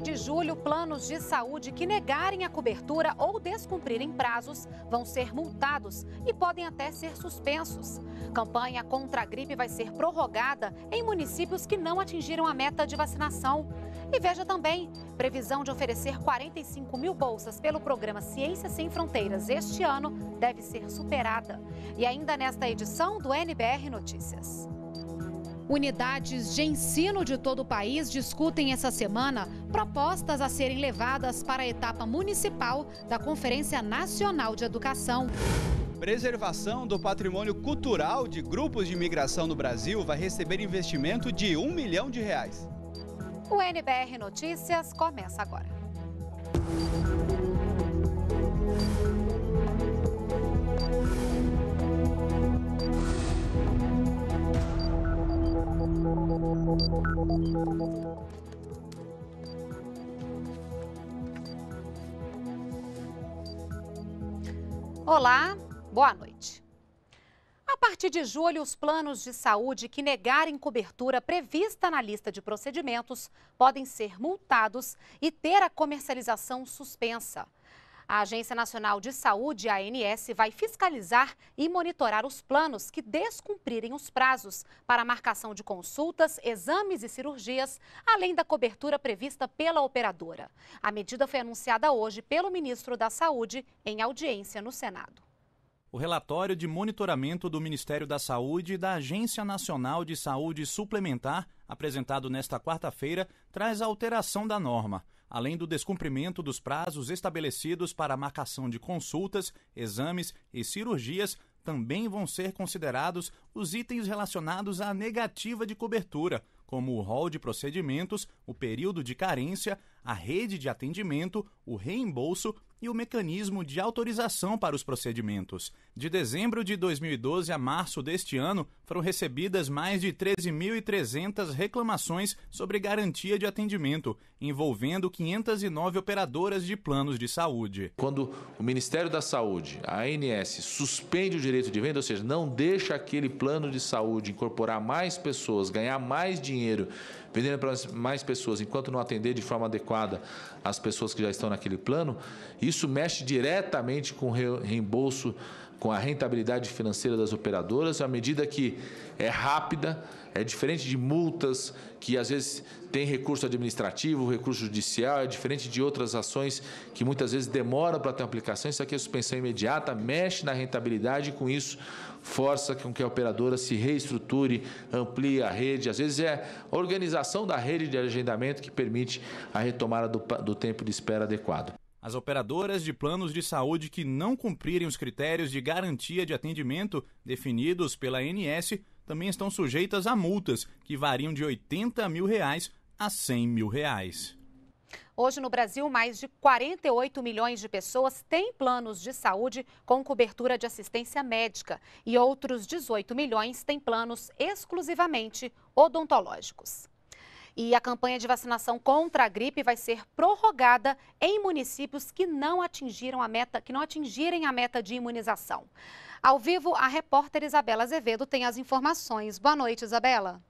de julho, planos de saúde que negarem a cobertura ou descumprirem prazos vão ser multados e podem até ser suspensos. Campanha contra a gripe vai ser prorrogada em municípios que não atingiram a meta de vacinação. E veja também: previsão de oferecer 45 mil bolsas pelo programa Ciência Sem Fronteiras este ano deve ser superada. E ainda nesta edição do NBR Notícias. Unidades de ensino de todo o país discutem essa semana propostas a serem levadas para a etapa municipal da Conferência Nacional de Educação. Preservação do patrimônio cultural de grupos de imigração no Brasil vai receber investimento de um milhão de reais. O NBR Notícias começa agora. Olá, boa noite. A partir de julho, os planos de saúde que negarem cobertura prevista na lista de procedimentos podem ser multados e ter a comercialização suspensa. A Agência Nacional de Saúde, a ANS, vai fiscalizar e monitorar os planos que descumprirem os prazos para marcação de consultas, exames e cirurgias, além da cobertura prevista pela operadora. A medida foi anunciada hoje pelo ministro da Saúde em audiência no Senado. O relatório de monitoramento do Ministério da Saúde e da Agência Nacional de Saúde Suplementar, apresentado nesta quarta-feira, traz a alteração da norma além do descumprimento dos prazos estabelecidos para a marcação de consultas, exames e cirurgias, também vão ser considerados os itens relacionados à negativa de cobertura, como o rol de procedimentos, o período de carência, a rede de atendimento, o reembolso e o mecanismo de autorização para os procedimentos. De dezembro de 2012 a março deste ano, foram recebidas mais de 13.300 reclamações sobre garantia de atendimento, envolvendo 509 operadoras de planos de saúde. Quando o Ministério da Saúde, a ANS, suspende o direito de venda, ou seja, não deixa aquele plano de saúde incorporar mais pessoas, ganhar mais dinheiro vendendo para mais pessoas, enquanto não atender de forma adequada as pessoas que já estão naquele plano, isso mexe diretamente com o reembolso, com a rentabilidade financeira das operadoras, à medida que é rápida é diferente de multas, que às vezes tem recurso administrativo, recurso judicial, é diferente de outras ações que muitas vezes demoram para ter aplicação. Isso aqui é suspensão imediata, mexe na rentabilidade e com isso força com que a operadora se reestruture, amplie a rede. Às vezes é a organização da rede de agendamento que permite a retomada do, do tempo de espera adequado. As operadoras de planos de saúde que não cumprirem os critérios de garantia de atendimento definidos pela ANS também estão sujeitas a multas, que variam de 80 mil reais a 100 mil reais. Hoje, no Brasil, mais de 48 milhões de pessoas têm planos de saúde com cobertura de assistência médica e outros 18 milhões têm planos exclusivamente odontológicos. E a campanha de vacinação contra a gripe vai ser prorrogada em municípios que não atingiram a meta, que não atingirem a meta de imunização. Ao vivo, a repórter Isabela Azevedo tem as informações. Boa noite, Isabela.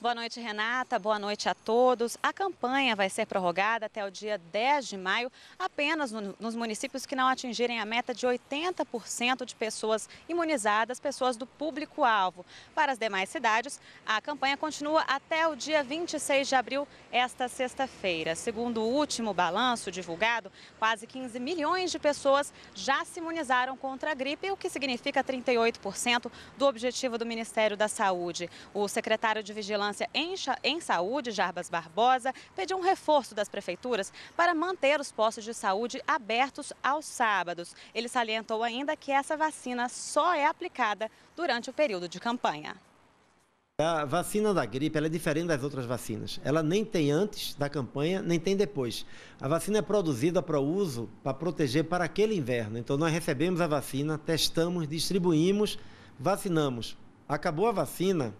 Boa noite, Renata. Boa noite a todos. A campanha vai ser prorrogada até o dia 10 de maio, apenas no, nos municípios que não atingirem a meta de 80% de pessoas imunizadas, pessoas do público-alvo. Para as demais cidades, a campanha continua até o dia 26 de abril, esta sexta-feira. Segundo o último balanço divulgado, quase 15 milhões de pessoas já se imunizaram contra a gripe, o que significa 38% do objetivo do Ministério da Saúde. O secretário de Vigilância Vigilância em, em Saúde, Jarbas Barbosa, pediu um reforço das prefeituras para manter os postos de saúde abertos aos sábados. Ele salientou ainda que essa vacina só é aplicada durante o período de campanha. A vacina da gripe é diferente das outras vacinas. Ela nem tem antes da campanha, nem tem depois. A vacina é produzida para o uso, para proteger para aquele inverno. Então, nós recebemos a vacina, testamos, distribuímos, vacinamos. Acabou a vacina,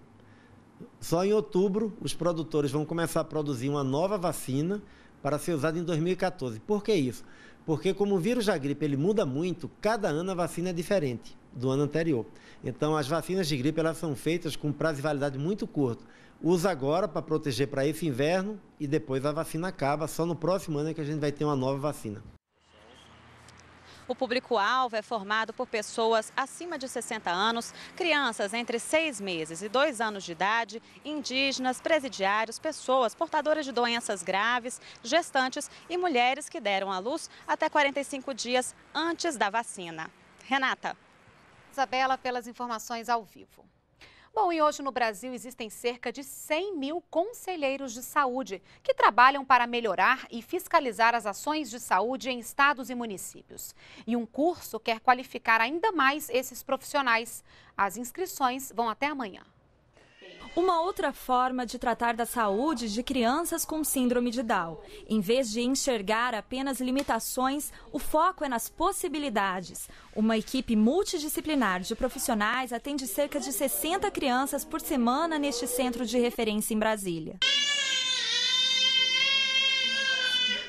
só em outubro, os produtores vão começar a produzir uma nova vacina para ser usada em 2014. Por que isso? Porque como o vírus da gripe ele muda muito, cada ano a vacina é diferente do ano anterior. Então as vacinas de gripe elas são feitas com prazo de validade muito curto. Usa agora para proteger para esse inverno e depois a vacina acaba. Só no próximo ano é que a gente vai ter uma nova vacina. O público-alvo é formado por pessoas acima de 60 anos, crianças entre 6 meses e 2 anos de idade, indígenas, presidiários, pessoas portadoras de doenças graves, gestantes e mulheres que deram à luz até 45 dias antes da vacina. Renata. Isabela, pelas informações ao vivo. Bom, e hoje no Brasil existem cerca de 100 mil conselheiros de saúde que trabalham para melhorar e fiscalizar as ações de saúde em estados e municípios. E um curso quer qualificar ainda mais esses profissionais. As inscrições vão até amanhã. Uma outra forma de tratar da saúde de crianças com síndrome de Down. Em vez de enxergar apenas limitações, o foco é nas possibilidades. Uma equipe multidisciplinar de profissionais atende cerca de 60 crianças por semana neste centro de referência em Brasília.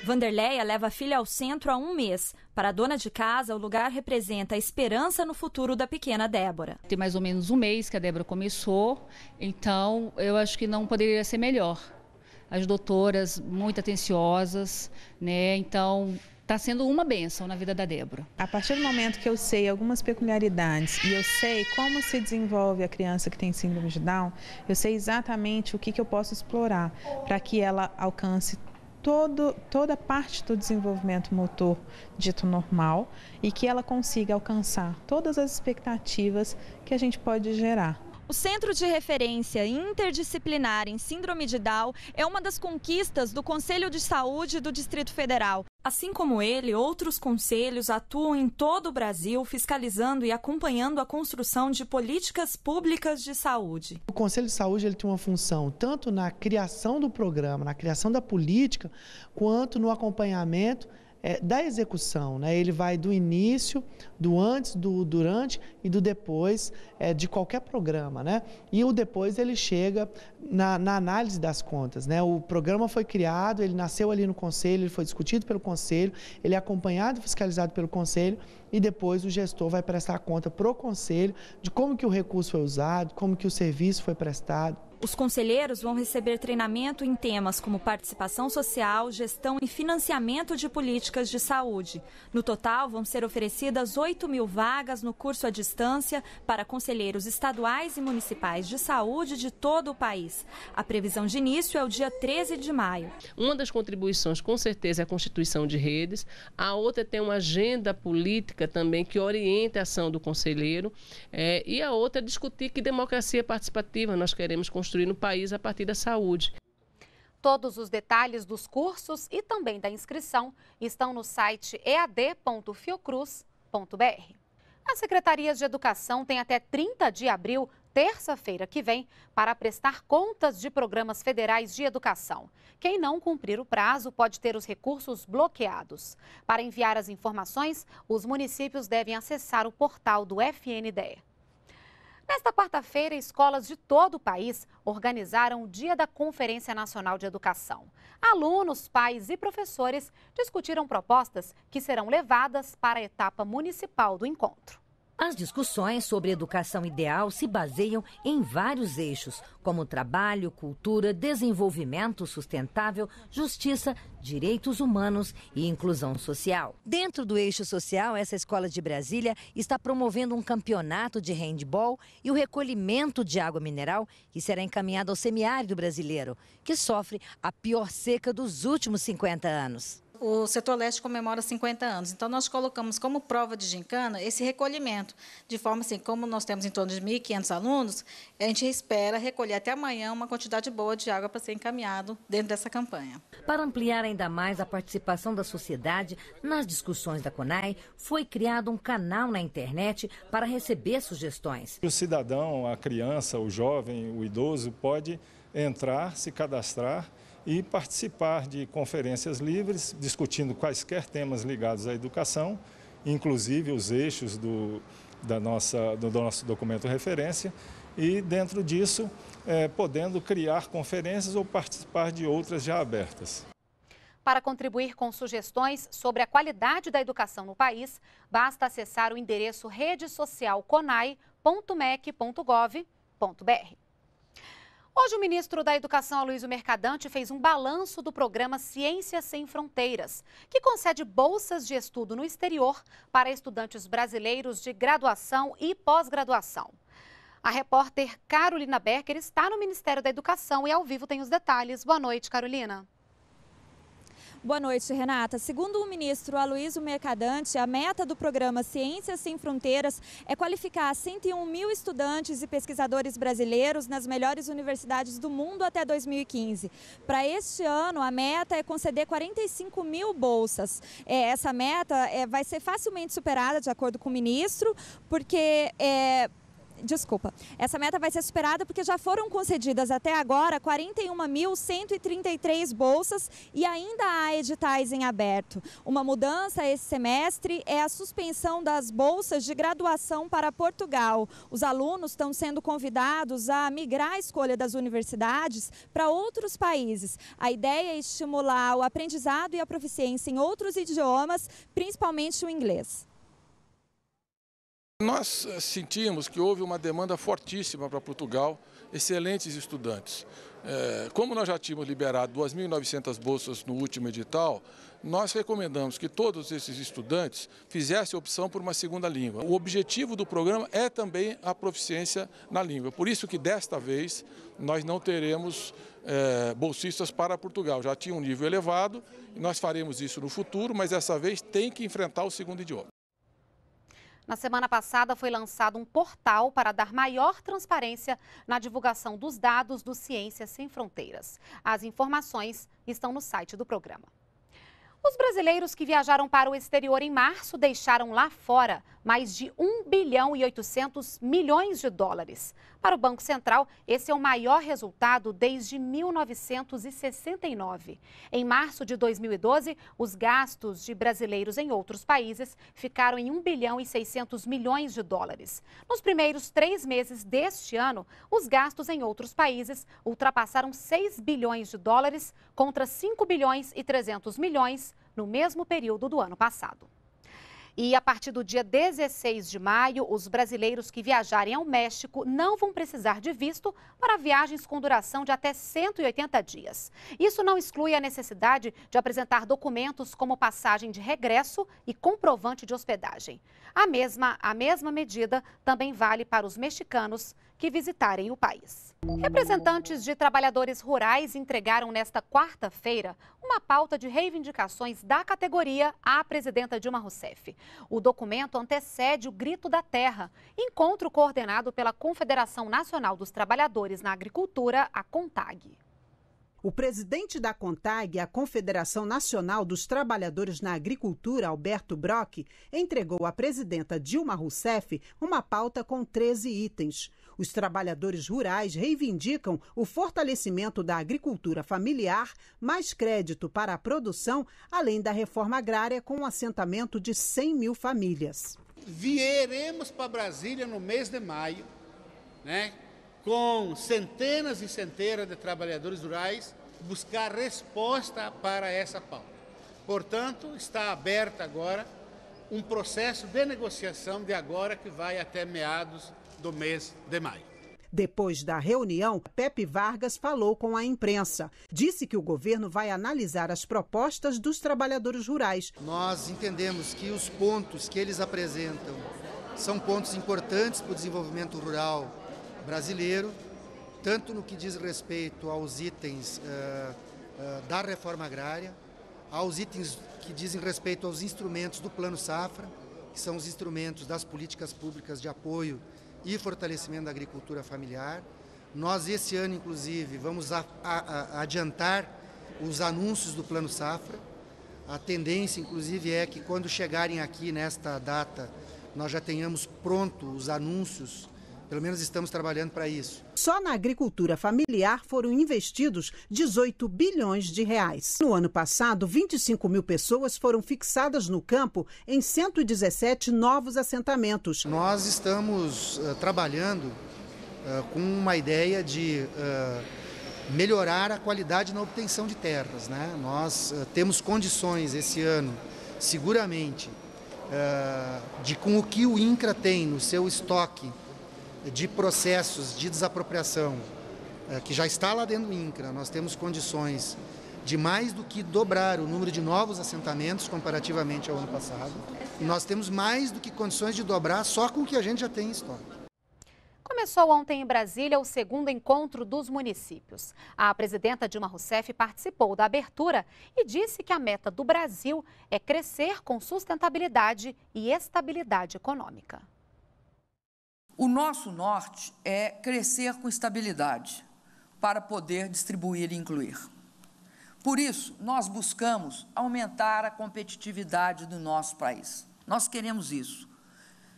Vanderleia leva a filha ao centro há um mês. Para a dona de casa, o lugar representa a esperança no futuro da pequena Débora. Tem mais ou menos um mês que a Débora começou, então eu acho que não poderia ser melhor. As doutoras muito atenciosas, né? Então está sendo uma benção na vida da Débora. A partir do momento que eu sei algumas peculiaridades e eu sei como se desenvolve a criança que tem síndrome de Down, eu sei exatamente o que, que eu posso explorar para que ela alcance todo, toda parte do desenvolvimento motor dito normal e que ela consiga alcançar todas as expectativas que a gente pode gerar. O Centro de Referência Interdisciplinar em Síndrome de Down é uma das conquistas do Conselho de Saúde do Distrito Federal. Assim como ele, outros conselhos atuam em todo o Brasil fiscalizando e acompanhando a construção de políticas públicas de saúde. O Conselho de Saúde ele tem uma função tanto na criação do programa, na criação da política, quanto no acompanhamento é, da execução, né? Ele vai do início, do antes, do durante e do depois é, de qualquer programa, né? E o depois ele chega na, na, análise das contas, né? O programa foi criado, ele nasceu ali no conselho, ele foi discutido pelo conselho, ele é acompanhado, e fiscalizado pelo conselho e depois o gestor vai prestar conta pro conselho de como que o recurso foi usado, como que o serviço foi prestado os conselheiros vão receber treinamento em temas como participação social, gestão e financiamento de políticas de saúde. No total, vão ser oferecidas 8 mil vagas no curso à distância para conselheiros estaduais e municipais de saúde de todo o país. A previsão de início é o dia 13 de maio. Uma das contribuições, com certeza, é a constituição de redes. A outra é ter uma agenda política também que oriente a ação do conselheiro. É, e a outra é discutir que democracia participativa nós queremos construir construir no país a partir da saúde. Todos os detalhes dos cursos e também da inscrição estão no site ead.fiocruz.br. As secretarias de educação têm até 30 de abril, terça-feira que vem, para prestar contas de programas federais de educação. Quem não cumprir o prazo pode ter os recursos bloqueados. Para enviar as informações, os municípios devem acessar o portal do FNDE. Nesta quarta-feira, escolas de todo o país organizaram o Dia da Conferência Nacional de Educação. Alunos, pais e professores discutiram propostas que serão levadas para a etapa municipal do encontro. As discussões sobre educação ideal se baseiam em vários eixos, como trabalho, cultura, desenvolvimento sustentável, justiça, direitos humanos e inclusão social. Dentro do eixo social, essa escola de Brasília está promovendo um campeonato de handball e o recolhimento de água mineral que será encaminhado ao semiárido brasileiro, que sofre a pior seca dos últimos 50 anos o setor leste comemora 50 anos. Então, nós colocamos como prova de gincana esse recolhimento, de forma assim, como nós temos em torno de 1.500 alunos, a gente espera recolher até amanhã uma quantidade boa de água para ser encaminhado dentro dessa campanha. Para ampliar ainda mais a participação da sociedade nas discussões da CONAI, foi criado um canal na internet para receber sugestões. O cidadão, a criança, o jovem, o idoso pode entrar, se cadastrar e participar de conferências livres, discutindo quaisquer temas ligados à educação, inclusive os eixos do, da nossa, do, do nosso documento referência, e dentro disso, é, podendo criar conferências ou participar de outras já abertas. Para contribuir com sugestões sobre a qualidade da educação no país, basta acessar o endereço rede social conai.mec.gov.br. Hoje, o ministro da Educação, Aloysio Mercadante, fez um balanço do programa Ciências Sem Fronteiras, que concede bolsas de estudo no exterior para estudantes brasileiros de graduação e pós-graduação. A repórter Carolina Becker está no Ministério da Educação e ao vivo tem os detalhes. Boa noite, Carolina. Boa noite, Renata. Segundo o ministro Aloysio Mercadante, a meta do programa Ciências Sem Fronteiras é qualificar 101 mil estudantes e pesquisadores brasileiros nas melhores universidades do mundo até 2015. Para este ano, a meta é conceder 45 mil bolsas. É, essa meta é, vai ser facilmente superada, de acordo com o ministro, porque é, desculpa, essa meta vai ser superada porque já foram concedidas até agora 41.133 bolsas e ainda há editais em aberto. Uma mudança esse semestre é a suspensão das bolsas de graduação para Portugal. Os alunos estão sendo convidados a migrar a escolha das universidades para outros países. A ideia é estimular o aprendizado e a proficiência em outros idiomas, principalmente o inglês. Nós eh, sentimos que houve uma demanda fortíssima para Portugal, excelentes estudantes. Eh, como nós já tínhamos liberado 2.900 bolsas no último edital, nós recomendamos que todos esses estudantes fizessem opção por uma segunda língua. O objetivo do programa é também a proficiência na língua. Por isso que desta vez nós não teremos eh, bolsistas para Portugal. Já tinha um nível elevado, nós faremos isso no futuro, mas dessa vez tem que enfrentar o segundo idioma. Na semana passada foi lançado um portal para dar maior transparência na divulgação dos dados do Ciência Sem Fronteiras. As informações estão no site do programa. Os brasileiros que viajaram para o exterior em março deixaram lá fora mais de 1 bilhão e 800 milhões de dólares. Para o Banco Central, esse é o maior resultado desde 1969. Em março de 2012, os gastos de brasileiros em outros países ficaram em 1 bilhão e 600 milhões de dólares. Nos primeiros três meses deste ano, os gastos em outros países ultrapassaram 6 bilhões de dólares contra 5 bilhões e 300 milhões no mesmo período do ano passado. E a partir do dia 16 de maio, os brasileiros que viajarem ao México não vão precisar de visto para viagens com duração de até 180 dias. Isso não exclui a necessidade de apresentar documentos como passagem de regresso e comprovante de hospedagem. A mesma, a mesma medida também vale para os mexicanos que visitarem o país. Representantes de trabalhadores rurais entregaram nesta quarta-feira uma pauta de reivindicações da categoria à presidenta Dilma Rousseff. O documento antecede o Grito da Terra, encontro coordenado pela Confederação Nacional dos Trabalhadores na Agricultura, a CONTAG. O presidente da CONTAG, a Confederação Nacional dos Trabalhadores na Agricultura, Alberto Brock, entregou à presidenta Dilma Rousseff uma pauta com 13 itens. Os trabalhadores rurais reivindicam o fortalecimento da agricultura familiar, mais crédito para a produção, além da reforma agrária com um assentamento de 100 mil famílias. Vieremos para Brasília no mês de maio, né, com centenas e centenas de trabalhadores rurais buscar resposta para essa pauta. Portanto, está aberta agora um processo de negociação de agora que vai até meados do mês de maio. Depois da reunião, Pepe Vargas falou com a imprensa. Disse que o governo vai analisar as propostas dos trabalhadores rurais. Nós entendemos que os pontos que eles apresentam são pontos importantes para o desenvolvimento rural brasileiro, tanto no que diz respeito aos itens uh, uh, da reforma agrária, aos itens que dizem respeito aos instrumentos do Plano Safra, que são os instrumentos das políticas públicas de apoio e fortalecimento da agricultura familiar. Nós, esse ano, inclusive, vamos a, a, a adiantar os anúncios do Plano Safra. A tendência, inclusive, é que quando chegarem aqui nesta data, nós já tenhamos pronto os anúncios pelo menos estamos trabalhando para isso. Só na agricultura familiar foram investidos 18 bilhões de reais. No ano passado, 25 mil pessoas foram fixadas no campo em 117 novos assentamentos. Nós estamos uh, trabalhando uh, com uma ideia de. Uh, melhorar a qualidade na obtenção de terras. Né? Nós temos condições esse ano, seguramente, de com o que o INCRA tem no seu estoque de processos de desapropriação eh, que já está lá dentro do INCRA, nós temos condições de mais do que dobrar o número de novos assentamentos comparativamente ao ano passado. Nós temos mais do que condições de dobrar só com o que a gente já tem em estoque. Começou ontem em Brasília o segundo encontro dos municípios. A presidenta Dilma Rousseff participou da abertura e disse que a meta do Brasil é crescer com sustentabilidade e estabilidade econômica. O nosso norte é crescer com estabilidade para poder distribuir e incluir. Por isso, nós buscamos aumentar a competitividade do nosso país. Nós queremos isso.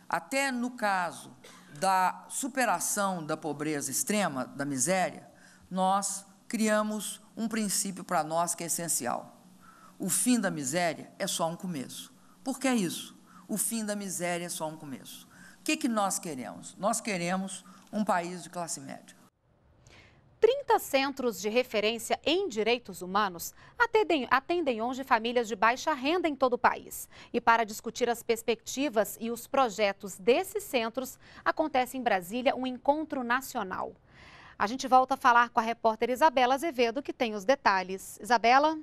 Até no caso da superação da pobreza extrema, da miséria, nós criamos um princípio para nós que é essencial. O fim da miséria é só um começo. Por que isso? O fim da miséria é só um começo que, que nós queremos? Nós queremos um país de classe média. 30 centros de referência em direitos humanos atendem, atendem hoje famílias de baixa renda em todo o país. E para discutir as perspectivas e os projetos desses centros, acontece em Brasília um encontro nacional. A gente volta a falar com a repórter Isabela Azevedo, que tem os detalhes. Isabela?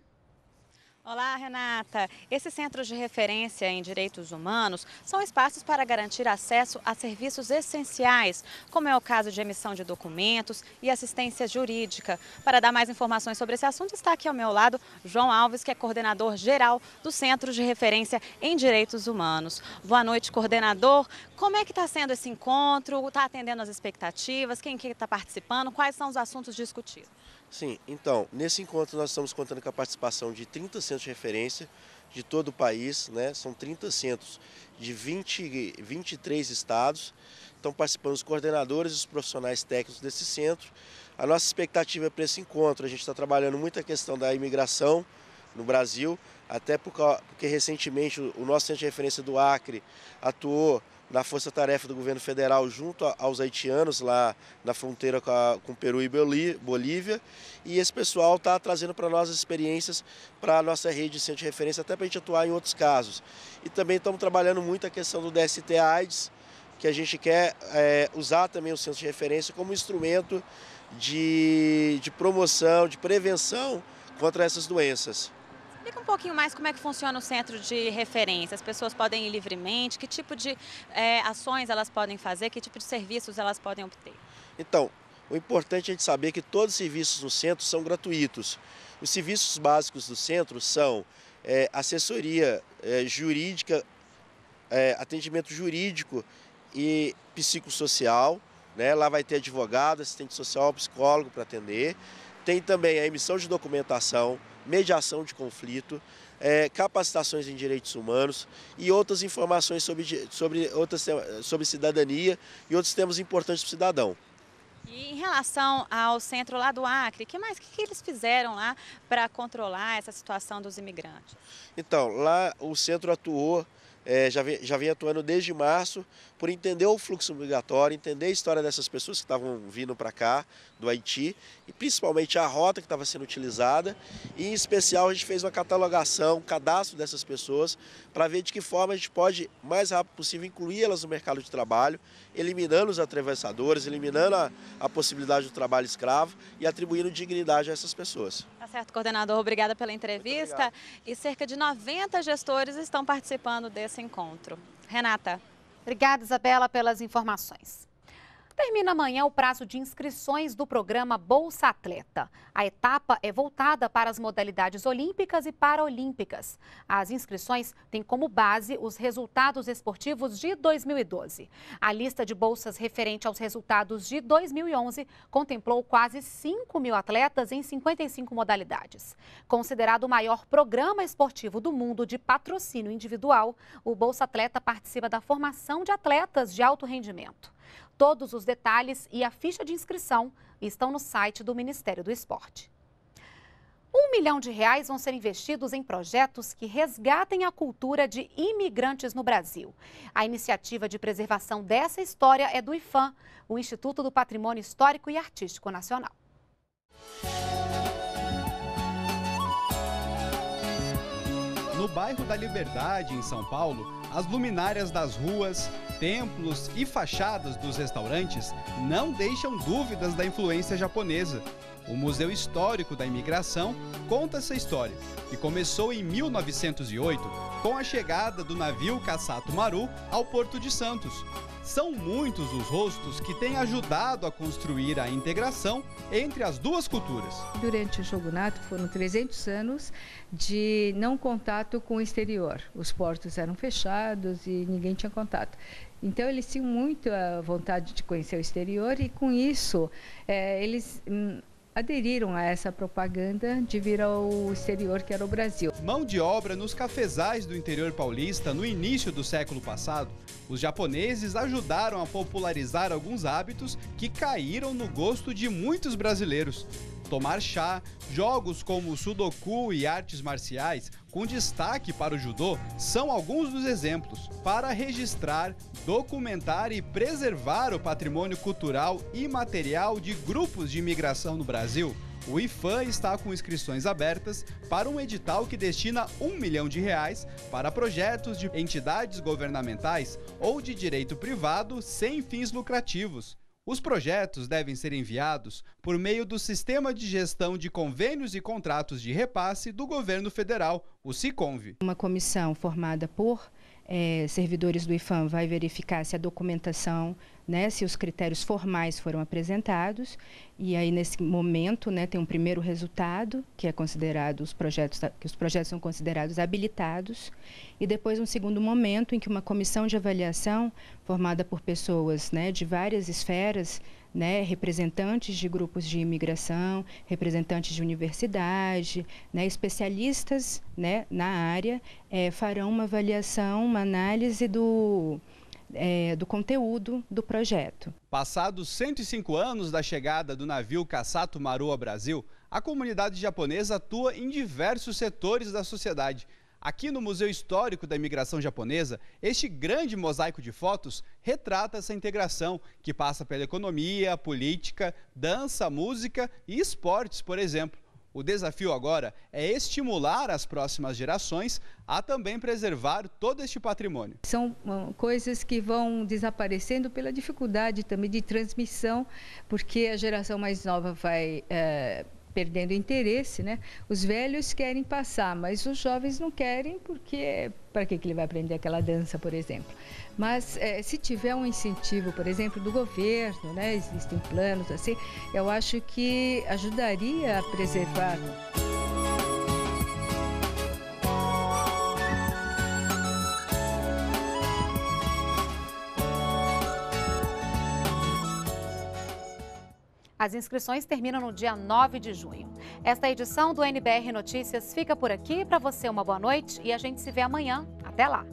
Olá, Renata. Esses centros de referência em direitos humanos são espaços para garantir acesso a serviços essenciais, como é o caso de emissão de documentos e assistência jurídica. Para dar mais informações sobre esse assunto, está aqui ao meu lado João Alves, que é coordenador geral do Centro de Referência em Direitos Humanos. Boa noite, coordenador. Como é que está sendo esse encontro? Está atendendo as expectativas? Quem que está participando? Quais são os assuntos discutidos? Sim, então, nesse encontro nós estamos contando com a participação de 30 centros de referência de todo o país, né? São 30 centros de 20, 23 estados. Estão participando os coordenadores e os profissionais técnicos desse centro. A nossa expectativa para esse encontro, a gente está trabalhando muito a questão da imigração no Brasil, até porque, porque recentemente o nosso centro de referência do Acre atuou da Força Tarefa do Governo Federal junto aos haitianos lá na fronteira com, a, com Peru e Bolívia. E esse pessoal está trazendo para nós as experiências para a nossa rede de centro de referência, até para a gente atuar em outros casos. E também estamos trabalhando muito a questão do DST AIDS, que a gente quer é, usar também o centro de referência como instrumento de, de promoção, de prevenção contra essas doenças. Explica um pouquinho mais como é que funciona o centro de referência. As pessoas podem ir livremente? Que tipo de é, ações elas podem fazer? Que tipo de serviços elas podem obter? Então, o importante é a gente saber que todos os serviços no centro são gratuitos. Os serviços básicos do centro são é, assessoria é, jurídica, atendimento jurídico e psicossocial. Né? Lá vai ter advogado, assistente social, psicólogo para atender. Tem também a emissão de documentação, mediação de conflito, é, capacitações em direitos humanos e outras informações sobre, sobre, outras, sobre cidadania e outros temas importantes para o cidadão. E em relação ao centro lá do Acre, que mais que, que eles fizeram lá para controlar essa situação dos imigrantes? Então, lá o centro atuou é, já, vem, já vem atuando desde março por entender o fluxo migratório, entender a história dessas pessoas que estavam vindo para cá, do Haiti, e principalmente a rota que estava sendo utilizada. E, em especial, a gente fez uma catalogação, um cadastro dessas pessoas, para ver de que forma a gente pode, mais rápido possível, incluí-las no mercado de trabalho, eliminando os atravessadores, eliminando a, a possibilidade do trabalho escravo e atribuindo dignidade a essas pessoas certo, coordenador, obrigada pela entrevista. E cerca de 90 gestores estão participando desse encontro. Renata. Obrigada, Isabela, pelas informações. Termina amanhã o prazo de inscrições do programa Bolsa Atleta. A etapa é voltada para as modalidades olímpicas e paralímpicas. As inscrições têm como base os resultados esportivos de 2012. A lista de bolsas referente aos resultados de 2011 contemplou quase 5 mil atletas em 55 modalidades. Considerado o maior programa esportivo do mundo de patrocínio individual, o Bolsa Atleta participa da formação de atletas de alto rendimento. Todos os detalhes e a ficha de inscrição estão no site do Ministério do Esporte. Um milhão de reais vão ser investidos em projetos que resgatem a cultura de imigrantes no Brasil. A iniciativa de preservação dessa história é do IFAM, o Instituto do Patrimônio Histórico e Artístico Nacional. No bairro da Liberdade, em São Paulo, as luminárias das ruas, templos e fachadas dos restaurantes não deixam dúvidas da influência japonesa. O Museu Histórico da Imigração conta essa história, que começou em 1908 com a chegada do navio Kassato Maru ao Porto de Santos. São muitos os rostos que têm ajudado a construir a integração entre as duas culturas. Durante o shogunato foram 300 anos de não contato com o exterior. Os portos eram fechados e ninguém tinha contato. Então, eles tinham muito a eh, vontade de conhecer o exterior e, com isso, é, eles hum, aderiram a essa propaganda de vir ao exterior, que era o Brasil. Mão de obra nos cafezais do interior paulista no início do século passado, os japoneses ajudaram a popularizar alguns hábitos que caíram no gosto de muitos brasileiros tomar chá, jogos como sudoku e artes marciais, com destaque para o judô, são alguns dos exemplos para registrar, documentar e preservar o patrimônio cultural e material de grupos de imigração no Brasil. O IFAM está com inscrições abertas para um edital que destina um milhão de reais para projetos de entidades governamentais ou de direito privado sem fins lucrativos. Os projetos devem ser enviados por meio do Sistema de Gestão de Convênios e Contratos de Repasse do Governo Federal, o SICONV. Uma comissão formada por é, servidores do IFAM vai verificar se a documentação né, se os critérios formais foram apresentados. E aí, nesse momento, né, tem um primeiro resultado, que é considerado os projetos, que os projetos são considerados habilitados, e depois um segundo momento em que uma comissão de avaliação, formada por pessoas né, de várias esferas, né, representantes de grupos de imigração, representantes de universidade, né, especialistas né, na área, é, farão uma avaliação, uma análise do, é, do conteúdo do projeto. Passados 105 anos da chegada do navio Kassato Maru ao Brasil, a comunidade japonesa atua em diversos setores da sociedade. Aqui no Museu Histórico da Imigração Japonesa, este grande mosaico de fotos retrata essa integração, que passa pela economia, política, dança, música e esportes, por exemplo. O desafio agora é estimular as próximas gerações a também preservar todo este patrimônio. São coisas que vão desaparecendo pela dificuldade também de transmissão, porque a geração mais nova vai. É perdendo interesse, né? Os velhos querem passar, mas os jovens não querem porque para que, que ele vai aprender aquela dança, por exemplo? Mas é, se tiver um incentivo, por exemplo, do governo, né? Existem planos assim, eu acho que ajudaria a preservar. As inscrições terminam no dia 9 de junho. Esta edição do NBR Notícias fica por aqui. Para você, uma boa noite e a gente se vê amanhã. Até lá!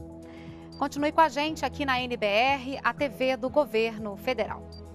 Continue com a gente aqui na NBR, a TV do Governo Federal.